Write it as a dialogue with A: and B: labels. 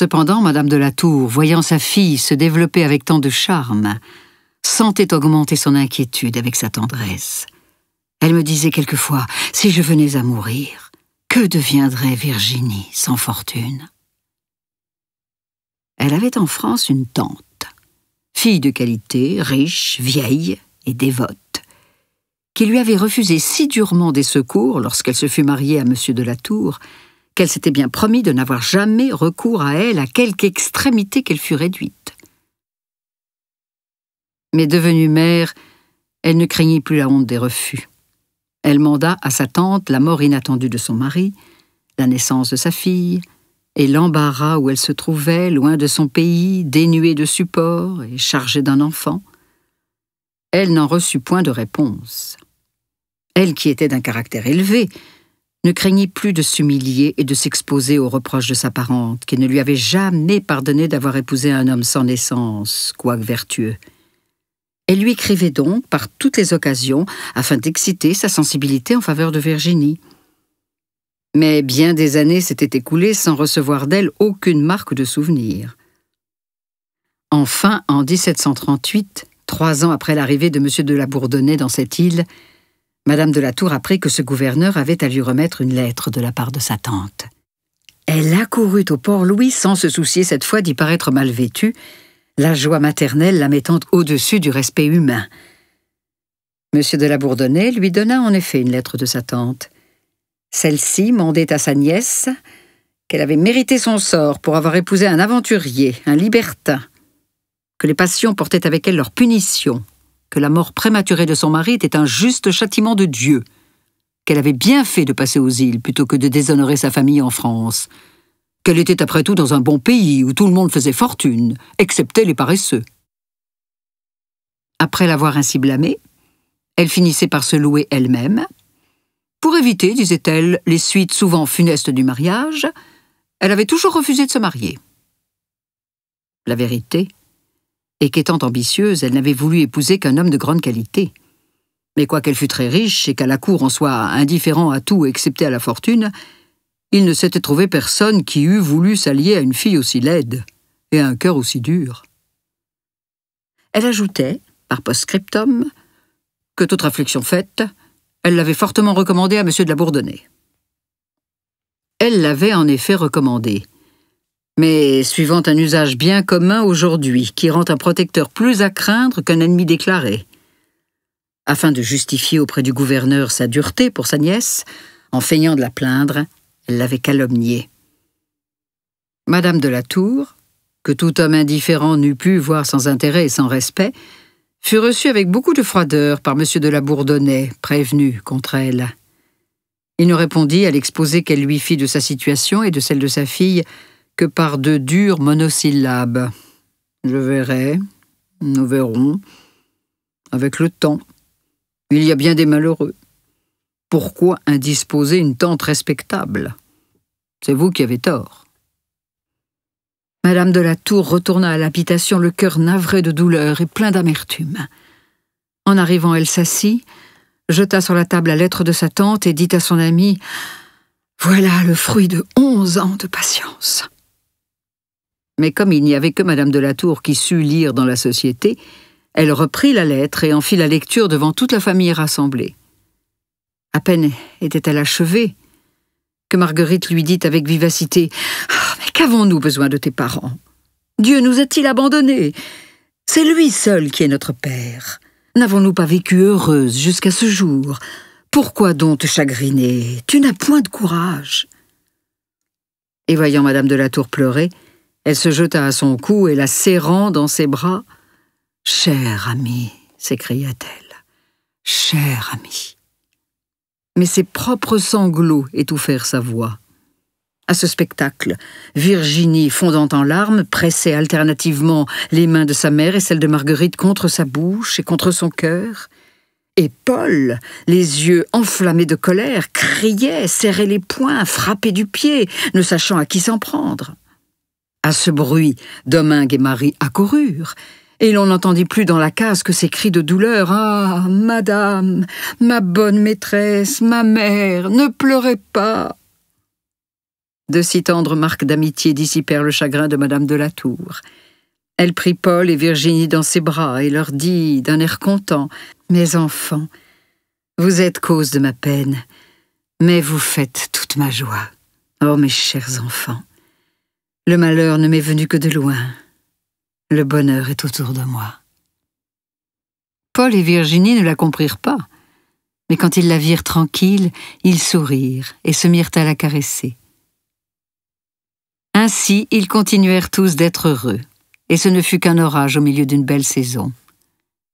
A: Cependant, Madame de la Tour, voyant sa fille se développer avec tant de charme, sentait augmenter son inquiétude avec sa tendresse. Elle me disait quelquefois, si je venais à mourir, que deviendrait Virginie sans fortune Elle avait en France une tante, fille de qualité, riche, vieille et dévote, qui lui avait refusé si durement des secours lorsqu'elle se fut mariée à M. de la Tour qu'elle s'était bien promis de n'avoir jamais recours à elle à quelque extrémité qu'elle fût réduite. Mais devenue mère, elle ne craignit plus la honte des refus. Elle manda à sa tante la mort inattendue de son mari, la naissance de sa fille, et l'embarras où elle se trouvait, loin de son pays, dénuée de support et chargée d'un enfant. Elle n'en reçut point de réponse. Elle qui était d'un caractère élevé, ne craignit plus de s'humilier et de s'exposer aux reproches de sa parente, qui ne lui avait jamais pardonné d'avoir épousé un homme sans naissance, quoique vertueux. Elle lui écrivait donc par toutes les occasions afin d'exciter sa sensibilité en faveur de Virginie. Mais bien des années s'étaient écoulées sans recevoir d'elle aucune marque de souvenir. Enfin, en 1738, trois ans après l'arrivée de M. de la Bourdonnais dans cette île, Madame de la Tour apprit que ce gouverneur avait à lui remettre une lettre de la part de sa tante. Elle accourut au Port-Louis sans se soucier cette fois d'y paraître mal vêtue, la joie maternelle la mettant au-dessus du respect humain. Monsieur de la Bourdonnais lui donna en effet une lettre de sa tante. Celle-ci mandait à sa nièce qu'elle avait mérité son sort pour avoir épousé un aventurier, un libertin, que les passions portaient avec elle leur punition, que la mort prématurée de son mari était un juste châtiment de Dieu, qu'elle avait bien fait de passer aux îles plutôt que de déshonorer sa famille en France, qu'elle était après tout dans un bon pays où tout le monde faisait fortune, excepté les paresseux. Après l'avoir ainsi blâmée, elle finissait par se louer elle-même. Pour éviter, disait-elle, les suites souvent funestes du mariage, elle avait toujours refusé de se marier. La vérité, et qu'étant ambitieuse, elle n'avait voulu épouser qu'un homme de grande qualité. Mais quoiqu'elle fût très riche et qu'à la cour en soit indifférent à tout excepté à la fortune, il ne s'était trouvé personne qui eût voulu s'allier à une fille aussi laide et à un cœur aussi dur. Elle ajoutait, par post-scriptum, que toute réflexion faite, elle l'avait fortement recommandé à M. de la Bourdonnais. Elle l'avait en effet recommandé, mais suivant un usage bien commun aujourd'hui qui rend un protecteur plus à craindre qu'un ennemi déclaré. Afin de justifier auprès du gouverneur sa dureté pour sa nièce, en feignant de la plaindre, elle l'avait calomniée. Madame de la Tour, que tout homme indifférent n'eût pu voir sans intérêt et sans respect, fut reçue avec beaucoup de froideur par M. de la Bourdonnais, prévenu contre elle. Il ne répondit à l'exposé qu'elle lui fit de sa situation et de celle de sa fille par de durs monosyllabes. Je verrai, nous verrons, avec le temps. Il y a bien des malheureux. Pourquoi indisposer une tante respectable C'est vous qui avez tort. Madame de la Tour retourna à l'habitation, le cœur navré de douleur et plein d'amertume. En arrivant, elle s'assit, jeta sur la table la lettre de sa tante et dit à son amie Voilà le fruit de onze ans de patience mais comme il n'y avait que Madame de la Tour qui sut lire dans la société, elle reprit la lettre et en fit la lecture devant toute la famille rassemblée. À peine était-elle achevée que Marguerite lui dit avec vivacité ah, Mais qu'avons-nous besoin de tes parents Dieu nous a-t-il abandonnés C'est lui seul qui est notre Père. N'avons-nous pas vécu heureuse jusqu'à ce jour Pourquoi donc te chagriner Tu n'as point de courage. Et voyant Madame de la Tour pleurer, elle se jeta à son cou et la serrant dans ses bras. Cher ami, s'écria-t-elle, cher ami. Mais ses propres sanglots étouffèrent sa voix. À ce spectacle, Virginie, fondant en larmes, pressait alternativement les mains de sa mère et celles de Marguerite contre sa bouche et contre son cœur. Et Paul, les yeux enflammés de colère, criait, serrait les poings, frappait du pied, ne sachant à qui s'en prendre. À ce bruit, Domingue et Marie accoururent, et l'on n'entendit plus dans la case que ces cris de douleur. Ah, madame, ma bonne maîtresse, ma mère, ne pleurez pas. De si tendres marques d'amitié dissipèrent le chagrin de madame de la Tour. Elle prit Paul et Virginie dans ses bras et leur dit, d'un air content, Mes enfants, vous êtes cause de ma peine, mais vous faites toute ma joie. Oh, mes chers enfants. Le malheur ne m'est venu que de loin. Le bonheur est autour de moi. Paul et Virginie ne la comprirent pas, mais quand ils la virent tranquille, ils sourirent et se mirent à la caresser. Ainsi, ils continuèrent tous d'être heureux, et ce ne fut qu'un orage au milieu d'une belle saison.